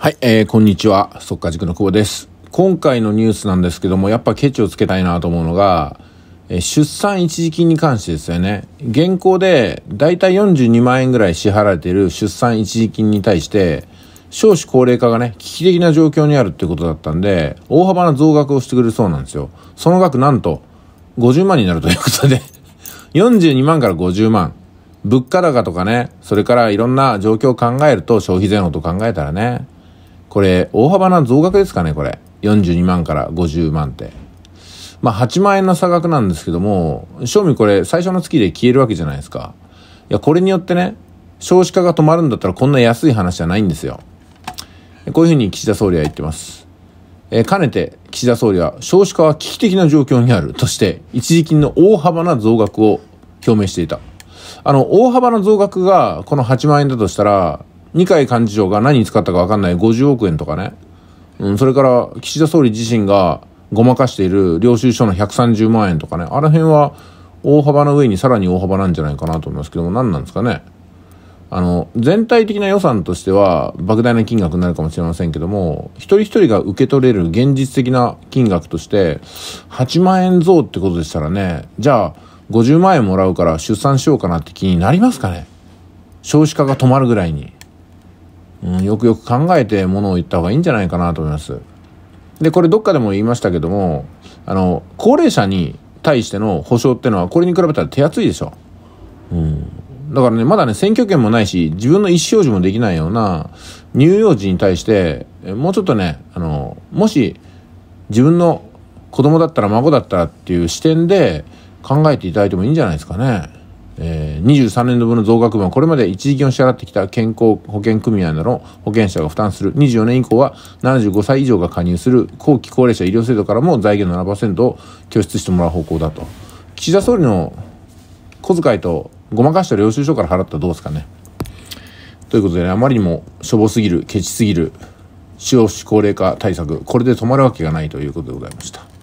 はい、えー、こんにちは。速稼塾の久保です。今回のニュースなんですけども、やっぱケチをつけたいなと思うのが、えー、出産一時金に関してですよね。現行で、だいたい42万円ぐらい支払われている出産一時金に対して、少子高齢化がね、危機的な状況にあるってことだったんで、大幅な増額をしてくれるそうなんですよ。その額なんと、50万になるということで42万から50万。物価高とかね、それからいろんな状況を考えると消費税のこと考えたらね、これ、大幅な増額ですかね、これ。42万から50万って。まあ、8万円の差額なんですけども、正味これ、最初の月で消えるわけじゃないですか。いや、これによってね、少子化が止まるんだったらこんな安い話じゃないんですよ。こういうふうに岸田総理は言ってます。えー、かねて岸田総理は少子化は危機的な状況にあるとして一時金の大幅な増額を表明していた。あの、大幅な増額がこの8万円だとしたら、二階幹事長が何に使ったか分かんない50億円とかね、うん、それから岸田総理自身がごまかしている領収書の130万円とかね、あの辺は大幅な上にさらに大幅なんじゃないかなと思いますけども、何なんですかね。あの、全体的な予算としては莫大な金額になるかもしれませんけども、一人一人が受け取れる現実的な金額として、8万円増ってことでしたらね、じゃあ50万円もらうから出産しようかなって気になりますかね少子化が止まるぐらいに。うん、よくよく考えてものを言った方がいいんじゃないかなと思います。で、これどっかでも言いましたけども、あの、高齢者に対しての保障ってのはこれに比べたら手厚いでしょ。うん。だからね、まだね、選挙権もないし、自分の意思表示もできないような乳幼児に対して、もうちょっとね、あの、もし自分の子供だったら孫だったらっていう視点で考えていただいてもいいんじゃないですかね。えー、23年度分の増額分はこれまで一時金を支払ってきた健康保険組合などの保険者が負担する24年以降は75歳以上が加入する後期高齢者医療制度からも財源の7%を拠出してもらう方向だと岸田総理の小遣いとごまかした領収書から払ったらどうですかねということで、ね、あまりにもしょぼすぎるケチすぎる少子高齢化対策これで止まるわけがないということでございました。